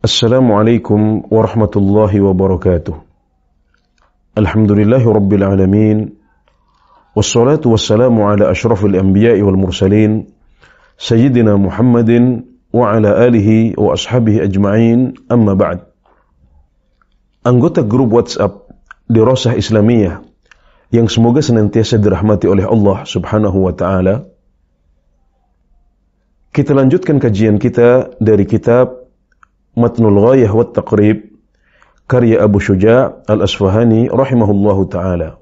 السلام عليكم ورحمة الله وبركاته. الحمد لله رب العالمين والصلاة والسلام على أشرف الأنبياء والمرسلين سيدنا محمد وعلى آله وأصحابه أجمعين أما بعد. Anggota grup WhatsApp Dirosah Islamiyah yang semoga senantiasa dirahmati oleh Allah Subhanahu wa taala. Kita lanjutkan kajian kita dari kitab Matnul Ghayah wa Taqrib karya Abu Syuja Al-Asfahani rahimahullahu taala.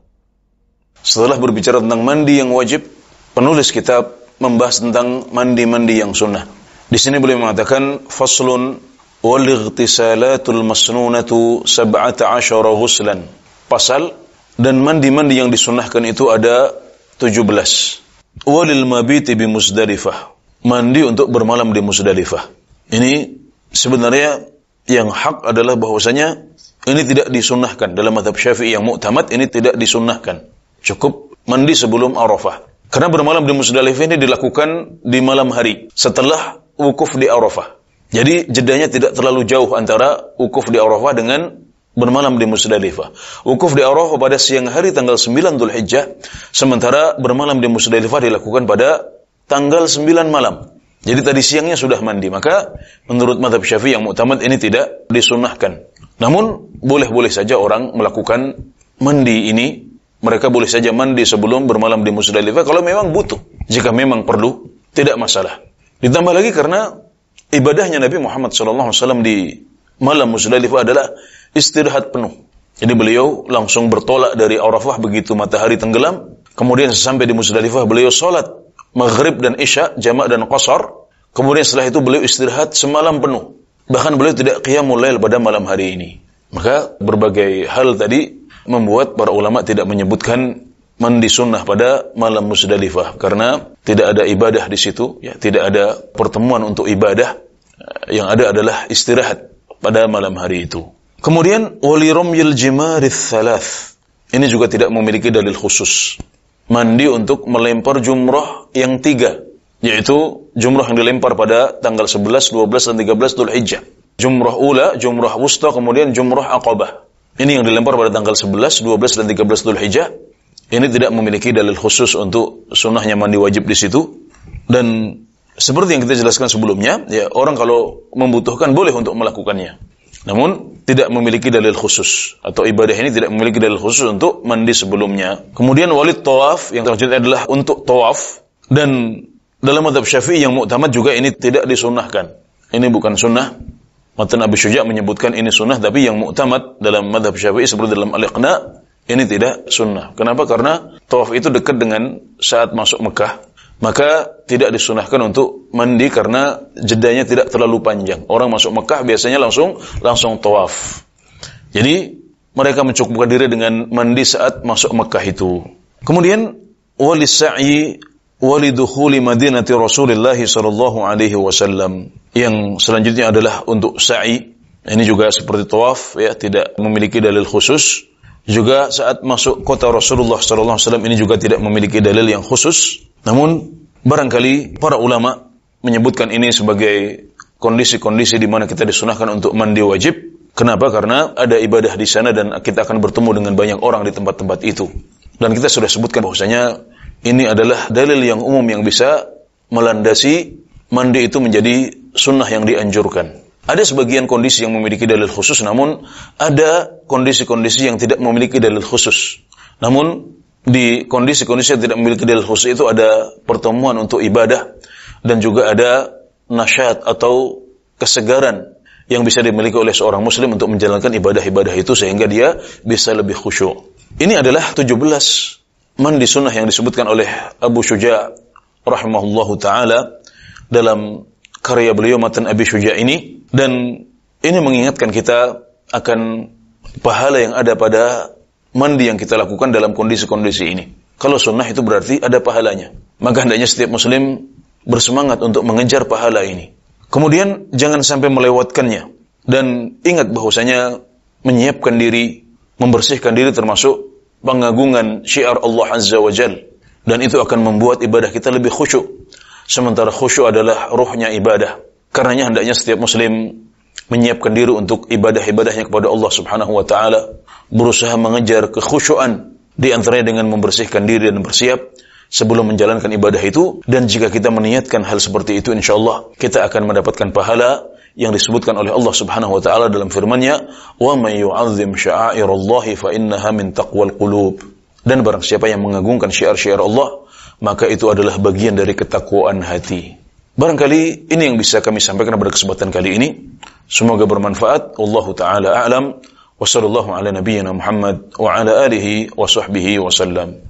Setelah berbicara tentang mandi yang wajib, penulis kitab membahas tentang mandi-mandi yang sunnah. Di sini boleh mengatakan faslun wal ightisalatul masnunatu sab'ata asyara ghuslan. Pasal dan mandi-mandi yang disunahkan itu ada 17. Walil mabiti bi Musdalifah. Mandi untuk bermalam di Musdalifah. Ini sebenarnya yang hak adalah bahwasanya ini tidak disunnahkan dalam madhab syafi'i yang muktamad ini tidak disunnahkan cukup mandi sebelum arafah karena bermalam di Musdalifah ini dilakukan di malam hari setelah wukuf di arafah jadi jedanya tidak terlalu jauh antara wukuf di arafah dengan bermalam di Musdalifah wukuf di arafah pada siang hari tanggal 9 Dhul Hijjah sementara bermalam di Musdalifah dilakukan pada tanggal 9 malam jadi tadi siangnya sudah mandi, maka menurut madhab syafi'i yang muktamad ini tidak disunahkan. Namun boleh-boleh saja orang melakukan mandi ini, mereka boleh saja mandi sebelum bermalam di Musdalifah kalau memang butuh. Jika memang perlu, tidak masalah. Ditambah lagi karena ibadahnya Nabi Muhammad SAW di malam Musdalifah adalah istirahat penuh. Jadi beliau langsung bertolak dari Arafah begitu matahari tenggelam, kemudian sampai di Musdalifah beliau sholat maghrib dan isya, jamak dan qasar. Kemudian setelah itu beliau istirahat semalam penuh. Bahkan beliau tidak qiyamul mulai pada malam hari ini. Maka berbagai hal tadi membuat para ulama tidak menyebutkan mandi sunnah pada malam Musdalifah karena tidak ada ibadah di situ, ya, tidak ada pertemuan untuk ibadah. Eh, yang ada adalah istirahat pada malam hari itu. Kemudian wali romyil jimarith Ini juga tidak memiliki dalil khusus mandi untuk melempar jumrah yang tiga, yaitu jumrah yang dilempar pada tanggal 11, 12, dan 13 Dhul Hijjah. Jumrah ula, jumrah wusta, kemudian jumrah aqabah. Ini yang dilempar pada tanggal 11, 12, dan 13 Dhul Hijjah. Ini tidak memiliki dalil khusus untuk sunnahnya mandi wajib di situ. Dan seperti yang kita jelaskan sebelumnya, ya orang kalau membutuhkan boleh untuk melakukannya. Namun tidak memiliki dalil khusus atau ibadah ini tidak memiliki dalil khusus untuk mandi sebelumnya. Kemudian walid tawaf yang terjadi adalah untuk tawaf dan dalam madhab syafi'i yang muktamad juga ini tidak disunahkan. Ini bukan sunnah. Matan Abu Syuja menyebutkan ini sunnah, tapi yang muktamad dalam madhab syafi'i seperti dalam al-iqna, ini tidak sunnah. Kenapa? Karena tawaf itu dekat dengan saat masuk Mekah maka tidak disunahkan untuk mandi karena jedanya tidak terlalu panjang. Orang masuk Mekah biasanya langsung langsung tawaf. Jadi mereka mencukupkan diri dengan mandi saat masuk Mekah itu. Kemudian walis sa'i madinati Rasulillah sallallahu alaihi wasallam yang selanjutnya adalah untuk sa'i. Ini juga seperti tawaf ya tidak memiliki dalil khusus. Juga saat masuk kota Rasulullah sallallahu alaihi wasallam ini juga tidak memiliki dalil yang khusus. Namun barangkali para ulama menyebutkan ini sebagai kondisi-kondisi di mana kita disunahkan untuk mandi wajib. Kenapa? Karena ada ibadah di sana dan kita akan bertemu dengan banyak orang di tempat-tempat itu. Dan kita sudah sebutkan bahwasanya ini adalah dalil yang umum yang bisa melandasi mandi itu menjadi sunnah yang dianjurkan. Ada sebagian kondisi yang memiliki dalil khusus, namun ada kondisi-kondisi yang tidak memiliki dalil khusus. Namun di kondisi-kondisi yang tidak memiliki dalil khusus itu ada pertemuan untuk ibadah dan juga ada nasyat atau kesegaran yang bisa dimiliki oleh seorang muslim untuk menjalankan ibadah-ibadah itu sehingga dia bisa lebih khusyuk. Ini adalah 17 mandi sunnah yang disebutkan oleh Abu Syuja rahimahullahu taala dalam karya beliau Matan Abi Syuja ini dan ini mengingatkan kita akan pahala yang ada pada mandi yang kita lakukan dalam kondisi-kondisi ini. Kalau sunnah itu berarti ada pahalanya. Maka hendaknya setiap muslim bersemangat untuk mengejar pahala ini. Kemudian jangan sampai melewatkannya. Dan ingat bahwasanya menyiapkan diri, membersihkan diri termasuk pengagungan syiar Allah Azza wa Jal. Dan itu akan membuat ibadah kita lebih khusyuk. Sementara khusyuk adalah ruhnya ibadah. Karenanya hendaknya setiap muslim menyiapkan diri untuk ibadah-ibadahnya kepada Allah Subhanahu wa taala, berusaha mengejar kekhusyuan di antaranya dengan membersihkan diri dan bersiap sebelum menjalankan ibadah itu dan jika kita meniatkan hal seperti itu insyaallah kita akan mendapatkan pahala yang disebutkan oleh Allah Subhanahu wa taala dalam firman-Nya wa may yu'azzim sya'airallahi fa innaha min taqwal qulub dan barang siapa yang mengagungkan syiar-syiar Allah maka itu adalah bagian dari ketakwaan hati barangkali ini yang bisa kami sampaikan pada kesempatan kali ini Semoga bermanfaat. Allahu taala a'lam. Wassallallahu ala nabiyyina Muhammad wa ala alihi wa sahbihi wa sallam.